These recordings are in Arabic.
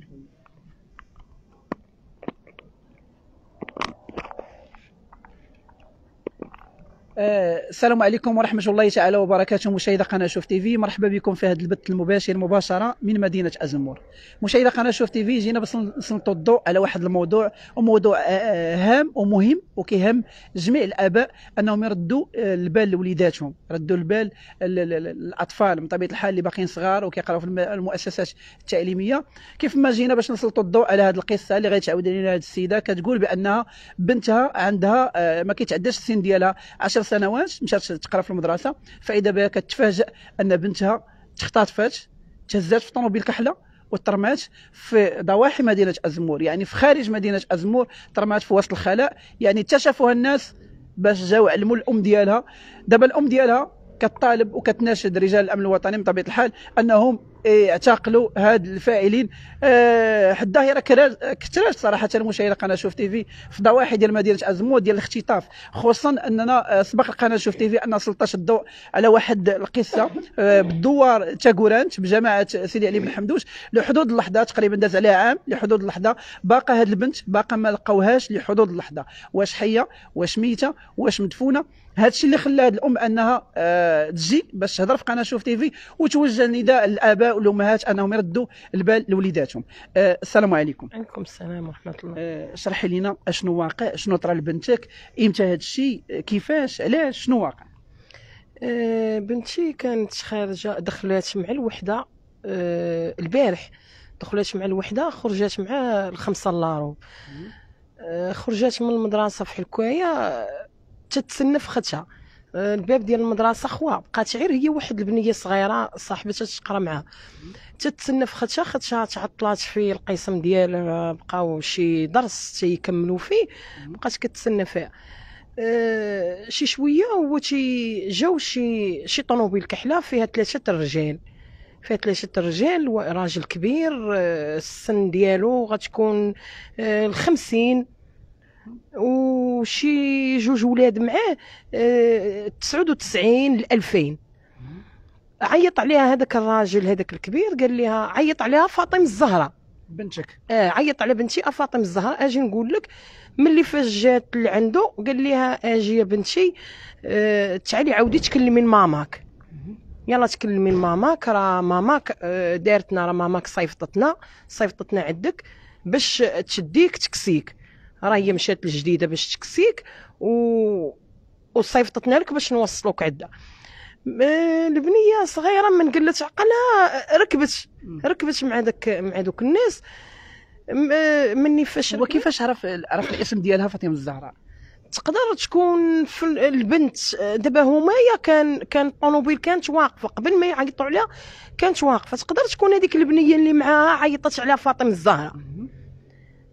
children. آه، السلام عليكم ورحمه الله تعالى وبركاته مشاهدة قناه شوف تي في مرحبا بكم في هذا البث المباشر مباشره من مدينه ازمور مشاهدة قناه شوف تي في جينا باش نسلطوا الضوء على واحد الموضوع وموضوع آه، آه، هام ومهم وكيهم جميع الاباء انهم يردوا البال لوليداتهم ردوا البال من بطبيعه الحال اللي باقيين صغار وكيقراو في المؤسسات التعليميه كيف ما جينا باش نسلطوا الضوء على هذه القصه اللي غيتعاود لنا هذه السيده كتقول بانها بنتها عندها ما كيتعداش السن ديالها 10 سنوات مشات تقرا في المدرسه فاذا بها كتفاجئ ان بنتها تختطفات تهزات في طوموبيل كحله وترمات في ضواحي مدينه ازمور يعني في خارج مدينه ازمور ترمات في وسط الخلاء يعني اكتشفوها الناس باش جاو علموا الام ديالها دابا الام ديالها كطالب وكتناشد رجال الامن الوطني بطبيعه الحال انهم يعتقلوا إيه، هاد الفاعلين أه حد الظاهره كثرات صراحه مشاهده قناه شوف تي في في ضواحي ديال مدينه ازمو ديال الاختطاف خصوصا اننا آه، سبق القناه شوف تي في ان سلطات الضوء على واحد القصه أه بالدوار تاكورانت بجماعه سيدي علي بن حمدوش لحدود اللحظه تقريبا داز عليها عام لحدود اللحظه باقا هاد البنت باقا ما لقاوهاش لحدود اللحظه واش حيه واش ميته واش مدفونه هذا الشيء اللي خلى هاد الام انها أه تجي باش تهضر في قناه شوف تي في وتوجه نداء للاباء والامهات انهم يردوا البال لوليداتهم آه السلام عليكم وعليكم السلام ورحمه الله آه شرحي لنا شنو واقع شنو طرى لبنتك امتى هذا الشيء كيفاش علاش شنو واقع آه بنتي كانت خارجه دخلات مع الوحده آه البارح دخلات مع الوحده خرجت مع الخمسه لارو آه خرجت من المدرسه في الكوايه آه، تتسنى في ختها الباب ديال المدرسه خوا بقات غير هي واحد البنيه صغيره صاحبتها تقرا معاها تتسنى في خدشه خدشه تعطلات في القسم ديال آه، بقاو شي درس تيكملوا فيه بقات كتسنى فيها أه شي شويه هو تي جاو شي شي طوموبيل كحله فيها ثلاثه الرجال فيها ثلاثه الرجال راجل كبير آه، السن ديالو غتكون آه، الخمسين وشي جوج ولاد معاه اه 99 ل 2000 عيط عليها هذاك الراجل هذاك الكبير قال لها عيط عليها فاطم الزهره بنتك اه عيط على بنتي آه، فاطم الزهره اجي نقول لك ملي فاش جات لعنده قال لها اجي يا بنتي اه تعالي عاودي تكلمي ماماك يلا تكلمي ماماك راه ماماك آه، دارتنا راه ماماك صيفطتنا صيفطتنا عندك باش تشديك تكسيك راه هي مشات الجديده باش تكسيك و وصيفطتنا لك باش نوصلوك عندها البنيه صغيره من قلت عقلها ركبت ركبت مع داك مع دوك الناس مني فاش وكيفاش عرف عرف الاسم ديالها فاطمه الزهراء تقدر تكون في البنت دابا همايا كان كان الطوموبيل كانت واقفه قبل ما يعيطوا عليها كانت واقفه تقدر تكون هذيك البنيه اللي معاها عيطت على فاطمه الزهراء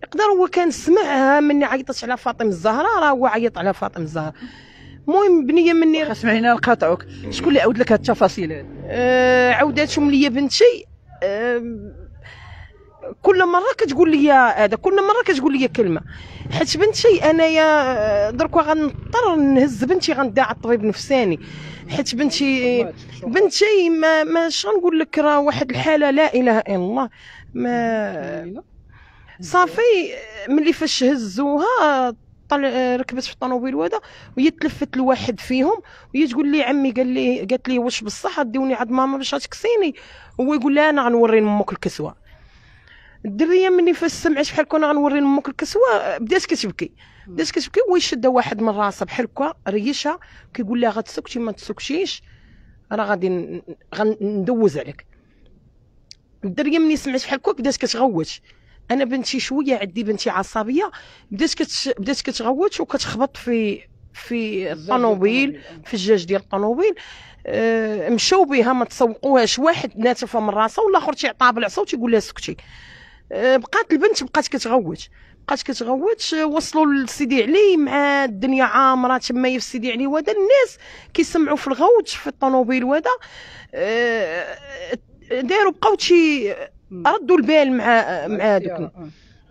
يقدر هو كان سمعها من عيطت على فاطمه الزهراء راه هو عيط على فاطمه الزهراء المهم بنيه مني سمعينا نقاطعوك شكون اللي عاود لك هاد التفاصيل هذه آه عاوداتهم لي بنتي آه كل مره كتقول لي هذا كل مره كتقول لي كلمه حيت بنتي انايا آه، درك غنضطر نهز بنتي غندعى الطبيب نفساني حيت بنتي بنتي ما ما شغنقول لك راه واحد الحاله لا اله الا الله ما صافي ملي فاش هزوها طلع ركبت في الطوموبيل وهذا وهي تلفت لواحد فيهم وهي تقول لي عمي قال لي قالت لي واش بصح ديوني عند ماما باش غتكسيني هو يقول لها انا غنوري لامك الكسوه الدريه ملي فاش سمعت بحال كون غنوري لامك الكسوه بدات كتبكي بدات كتبكي شاده واحد من راسها بحال هكا ريشها كيقول لها غتسكتي ما تسكتيش انا غادي ندوز عليك الدريه ملي سمعت بحال هكا بدات كتغوت انا بنتي شويه عندي بنتي عصبيه بدات كت... بدات كتغوت وكتخبط في في الطوموبيل آه. في الجاج ديال الطوموبيل أه مشاو بها ما تسوقوهاش واحد ناتفه من راسه ولا اخر تيعطاها بالعصا وتيقول لها سكتي أه بقات البنت بقات كتغوت بقات كتغوت آه، وصلوا لسيدي علي مع الدنيا عامره تمايا في سيدي علي وهذا الناس كيسمعوا في الغوت في الطوموبيل وهذا أه داروا بقاو تي ردوا البال مع مع دوك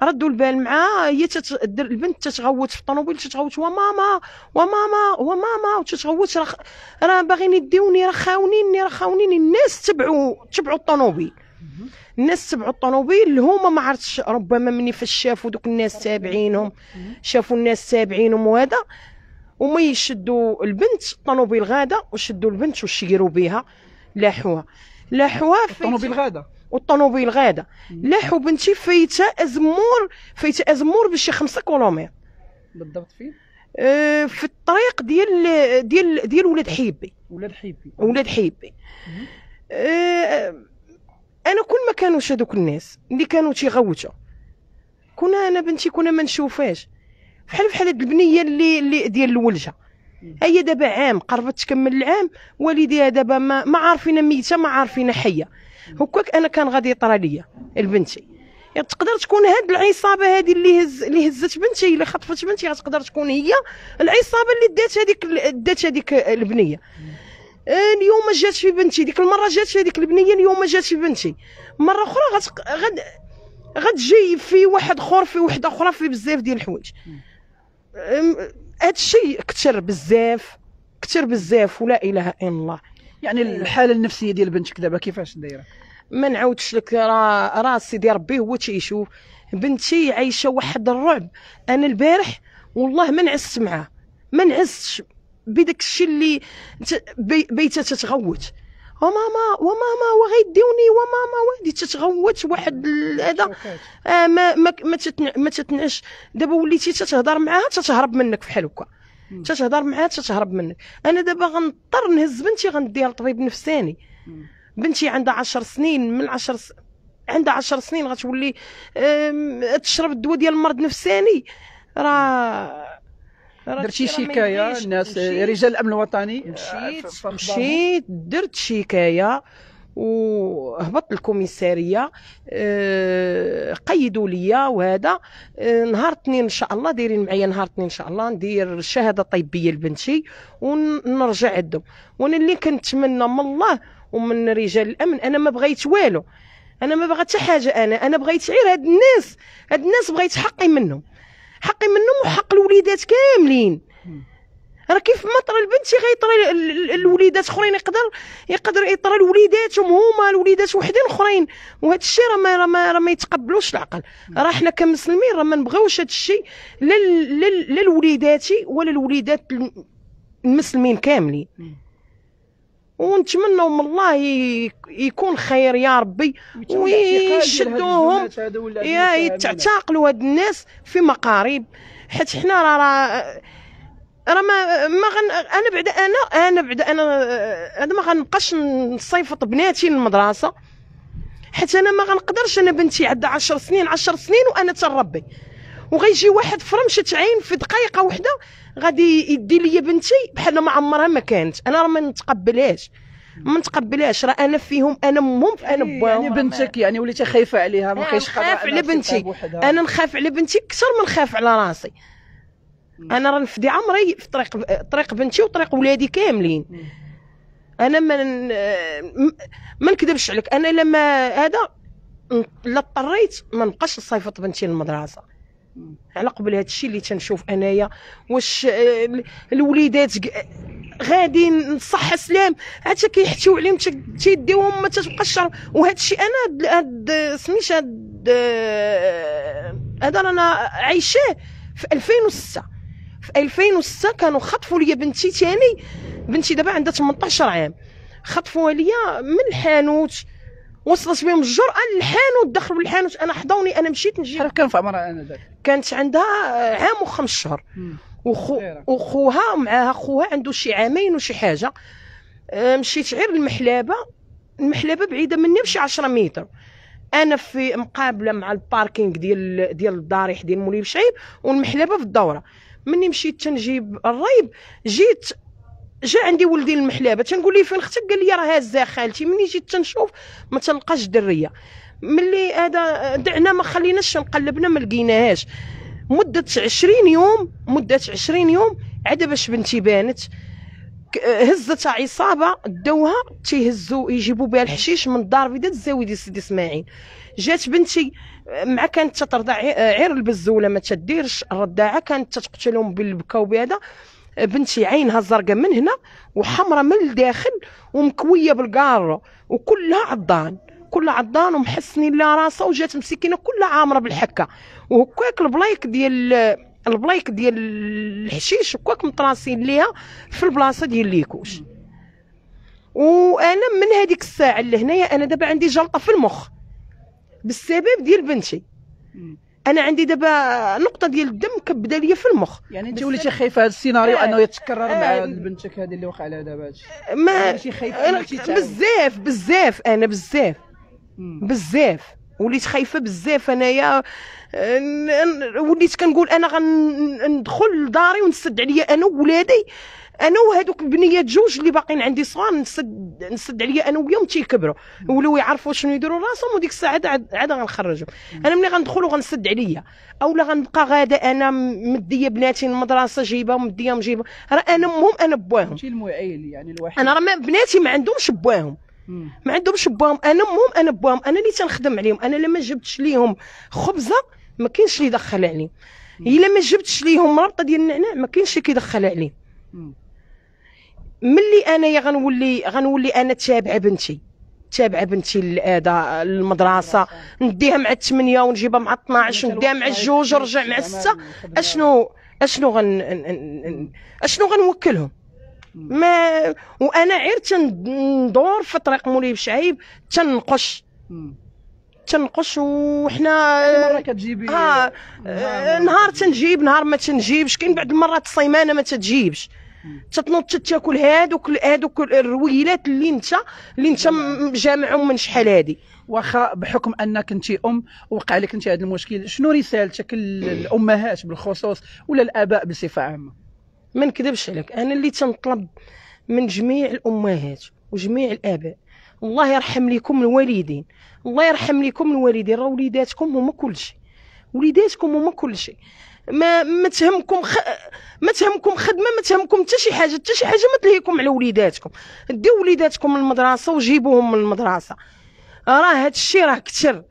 ردوا البال مع هي تت... البنت تتغوت في الطوموبيل تتغوت وماما وماما وماما وتتغوت راه راه باغيين يديوني راه خاونيني راه خاونيني الناس تبعوا تبعوا الطوموبيل الناس تبعوا الطوموبيل هما ما عرفتش ربما مني فاش شافوا دوك الناس تابعينهم شافوا الناس تابعينهم وهذا وما يشدوا البنت الطوموبيل غاده وشدوا البنت وشيروا بها لاحوها لاحوا في الطوموبيل غاده والطوموبيل غاده لاحوا بنتي فايته ازمور فايته ازمور بشي 5 كيلومتر بالضبط فين آه، في الطريق ديال ديال ديال ولاد حيبي ولاد حيبي ولاد حيبي آه انا كل ما كانوش هذوك الناس اللي كانوا تيغوتوا كنا انا بنتي كنا ما نشوفاش بحال بحال هاد البنيه اللي, اللي ديال الولجه هي دابا عام قربت تكمل العام والديها دابا ما, ما عارفين ميته ما عارفين حيه هكاك انا كان غادي يطرى ليا لبنتي تقدر تكون هاد العصابه هادي اللي هز اللي هزت بنتي اللي خطفت بنتي غتقدر تكون هي العصابه اللي دات هذيك دات هذيك البنيه آه، اليوم جات في بنتي ديك المره جات في هذيك البنيه اليوم جات في بنتي مره اخرى غت غد غتجي في واحد اخر في وحده اخرى في بزاف ديال الحوايج هادشي كثر بزاف كثر بزاف ولا اله الا الله يعني إيه. الحاله النفسيه ديال بنتك دابا كيفاش دايره ما نعاودش لك راه راه سيدي ربي هو تيشوف بنتي عايشه واحد الرعب انا البارح والله ما نعست معاه ما نعستش بداك الشيء اللي بيتها تتغوت وماما وماما وغيديوني وماما ولدي تتغوت واحد هذا آه ما ما ما, ما تتنعش دابا وليتي تتهضر معاها تتهرب منك فحال هكا تتهضر معاها تتهرب منك انا دابا غنضطر نهز بنتي غنديها لطبيب نفساني بنتي عندها 10 سنين من 10 س... عندها 10 سنين غتولي تشرب الدواء ديال المرض النفساني راه درتي شكايه الناس رجال الامن الوطني مشيت آه، مشيت درت شكايه وهبط الكوميساريه آه، قيدوا لي وهذا آه، نهار اثنين ان شاء الله دايرين معايا نهار اثنين ان شاء الله ندير شهاده طبيه لبنتي ونرجع عندهم وانا اللي كنتمنى من الله ومن رجال الامن انا ما بغيت والو انا ما بغيت حتى حاجه انا انا بغيت غير هاد الناس هاد الناس بغيت حقي منهم حقي منهم وحق الوليدات كاملين راه كيف ما طرى البنت شي غيطرى الوليدات اخرين يقدر يقدر يطرى لوليداتهم هما الوليدات وحدين اخرين وهذا الشيء راه ما ما, ما يتقبلوش العقل راه حنا كمسلمين راه ما نبغيوش هذا الشيء لا لوليداتي ولا الوليدات المسلمين كاملين ونتمنوا من الله يكون خير يا ربي ويشدوهم يتعتقلوا هاد الناس في مقارب حيت حنا راه راه ما ما غن انا بعد انا انا بعد انا هذا ما غنبقاش نصيفط بناتي للمدرسه حيت انا ما غنقدرش انا بنتي عندها 10 سنين 10 سنين وانا تنربي وغيجي واحد فرمشه عين في دقيقه واحده غادي يدي لي بنتي بحال ما عمرها ما كانت انا راه ما نتقبلهاش ما نتقبلهاش راه انا فيهم انا امهم انا إيه، باهم يعني بنتك يعني وليتي خايفه عليها ما كاينش خايف على بنتي انا نخاف على بنتي اكثر من نخاف على راسي انا راه نفدي عمري في طريق طريق بنتي وطريق ولادي كاملين انا ما ما نكذبش عليك انا لما هذا لا اضطريت ما نبقاش نصيفط بنتي للمدرسه على قبل هذا الشيء اللي تنشوف انايا واش آه، الوليدات غادي نصح سلام عاد كيحتيو عليهم تيديوهم ما تتبقاش وهذا الشيء انا هاد سميش هاد آه، هذا رانا عايشاه في 2006 في 2006 كانوا خطفوا لي بنتي ثاني بنتي دابا عندها 18 عام خطفوها ليا من الحانوت وصلت بهم الجرأة للحانوت دخلوا للحانوت انا حضوني انا مشيت نجيب حرف كان في عمرها انا ذاك كانت عندها عام وخمس شهور وخو وخوها معاها خوها عنده شي عامين وشي حاجه آه، مشيت غير المحلابه المحلبه بعيده مني بشي 10 متر انا في مقابله مع الباركينغ ديال ديال الضريح ديال مولي بشعيب والمحلبه في الدوره مني مشيت تنجيب الريب جيت جا عندي ولدي المحلابه تنقول ليه فين اختك قال لي راه هازه خالتي مني جيت تنشوف ما تلقاش دريه ملي هذا دعنا ما خليناش نقلبنا ما لقيناهاش مده 20 يوم مده 20 يوم عاد باش بنتي بانت هزت عصابه داوها تيهزوا يجيبوا بها الحشيش من الدار البيضاء الزاويه ديال سيدي اسماعيل جات بنتي مع كانت تترضع عير البزوله ما تديرش الرضاعه كانت تقتلهم بالبكا وبهذا بنتي عينها الزرقاء من هنا وحمرا من الداخل ومكويه بالكارو وكلها عضان كلها عضان ومحسنين لا راسها وجات مسكينه كلها عامره بالحكه وهكاك البلايك ديال البلايك ديال الحشيش هكاك مطراسين ليها في البلاصه ديال ليكوش وانا من هذيك الساعه لهنايا انا دابا عندي جلطه في المخ بالسبب ديال بنتي انا عندي دابا نقطه ديال الدم كبدا ليا في المخ يعني انت وليتي خايفه هذا السيناريو آه انه يتكرر آه مع بنتك هذه اللي وقع لها دابا هادشي ما خايفه بزاف بزاف انا بزاف بزاف وليت خايفه بزاف انايا وليت كنقول انا غندخل لداري ونسد عليا انا وولادي انا وهذوك البنيات جوج اللي باقيين عندي صغار نسد نسد عليا انا وياهم تيكبروا ولاو يعرفوا شنو يديروا راسهم وديك الساعه عاد عاد غنخرجهم انا ملي غندخل وغنسد عليا اولا غنبقى غاده انا مديه بناتي المدرسه جيبه مديه مجيبه راه انا امهم انا بواهم المعيل يعني الواحد انا راه بناتي ما عندهمش بواهم ما عندهمش باهم انا مهم انا باهم انا اللي تنخدم عليهم انا لما جبتش ليهم خبزه ما كاينش اللي يدخل عليه الا ما جبتش ليهم رابطه ديال النعناع ما كاينش اللي كيدخل عليه ملي انايا غنولي غنولي انا تابعه بنتي تابعه بنتي هذا المدرسه نديها مع 8 ونجيبها مع 12 نديها مع الجوج ونرجع مع 6 اشنو اشنو غن اشنو غنوكلهم ما وانا غير تندور في طريق مولاي بشعيب تنقش تنقش وحنا يعني مره كتجيبي آه, آه نهار تنجيب نهار ما تنجيبش كاين بعض المرات الصيمانه ما تتجيبش تتنوض تاكل هادوك هادوك الرويلات اللي انت اللي انت جامعهم من شحال هادي واخا بحكم انك انت ام وقع لك انت هذا المشكل شنو رسالتك للامهات بالخصوص ولا الاباء بصفه عامه ما نكذبش عليك انا اللي تنطلب من جميع الامهات وجميع الاباء الله يرحم ليكم الوالدين الله يرحم ليكم الوالدين راه وليداتكم هما كلشي وليداتكم هما كلشي ما ما تهمكم خ... ما تهمكم خدمه ما تهمكم حتى شي حاجه حتى شي حاجه ما تلهيكم على وليداتكم ديو وليداتكم للمدرسه وجيبوهم من المدرسه راه هذا الشيء راه كثر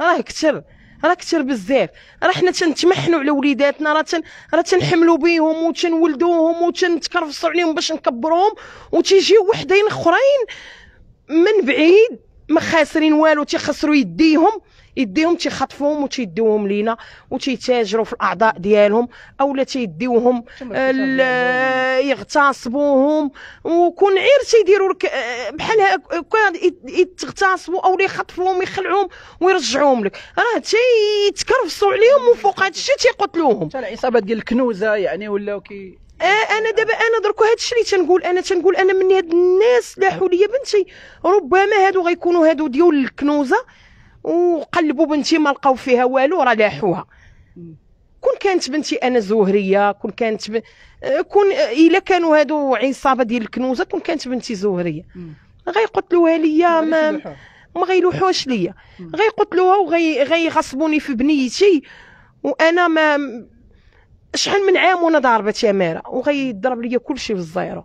راه كثر راه كثر بزاف راه حنا تنتمحنوا على وليداتنا راه تن... راه تنحملوا بيهم وتنولدوهم وتنتكرفصوا عليهم باش نكبروهم وتيجيو وحدين اخرين من بعيد ما خاسرين والو تيخسروا يديهم يديهم تيخطفوهم وتيديوهم لينا وتيتاجروا في الاعضاء ديالهم اولا تيديوهم يغتصبوهم وكون عير تيديروا لك بحال هكا يتغتصبوا او يخطفوهم يخلعوهم ويرجعوهم لك راه تيتكرفصوا عليهم وفوق هذا الشيء تيقتلوهم العصابات ديال الكنوزه يعني ولاو كي آه انا دابا انا درك هذا الشيء اللي تنقول انا تنقول انا من هاد الناس لاحوا لي بنتي ربما هادو غيكونوا هادو ديال الكنوزه وقلبوا بنتي ما لقاو فيها والو راه لاحوها كون كانت بنتي انا زهريه كون كانت ب... كون الا كانوا هادو عصابه ديال الكنوزه كون كانت بنتي زهريه غيقتلوها ليا ما ما غيلوحوش ليا غيقتلوها وغيغصبوني في بنيتي وانا ما شحال من عام وانا ضاربه تماره وغيضرب ليا كلشي في الزيرو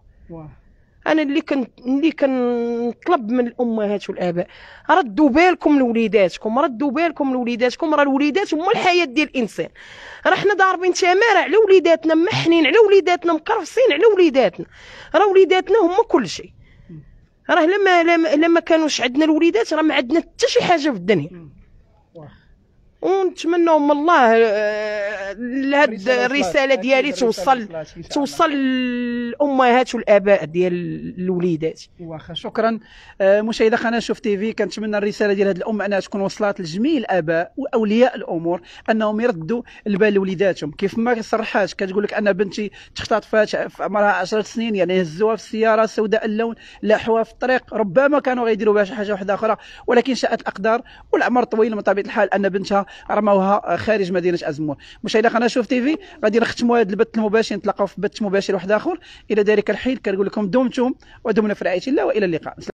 انا اللي كن اللي كنطلب من الامهات والاباء ردوا بالكم لوليداتكم ردوا بالكم لوليداتكم راه الوليدات هما الحياه ديال الانسان راه حنا ضاربين تماره على وليداتنا محنين على وليداتنا مكرفسين على وليداتنا راه وليداتنا هما كل شيء راه لما لما, لما كانوش عندنا الوليدات راه ما عندنا حتى شي حاجه في الدنيا ونتمنوا من الله آه، هاد الرساله ديالي توصل توصل للامهات والاباء ديال الوليدات واخا شكرا آه، مشاهده قناه شوف تي في كنتمنى الرساله ديال هاد الام انها تكون وصلت لجميع الاباء واولياء الامور انهم يردوا البال لوليداتهم كيف ما صرحات كتقول لك انا بنتي في عمرها 10 سنين يعني هزوها في السياره سوداء اللون لاحوها في الطريق ربما كانوا غيديروا بها شي حاجه واحده اخرى ولكن شاءت الاقدار والعمر طويل من طبيعه الحال ان بنتها رموها خارج مدينه ازمون مشاهدي قناه شوف تي في غادي نختموا هذا البث المباشر نتلاقاو في بث مباشر واحد اخر الى ذلك الحين كنقول لكم دمتم ودمنا في رعايه الله والى اللقاء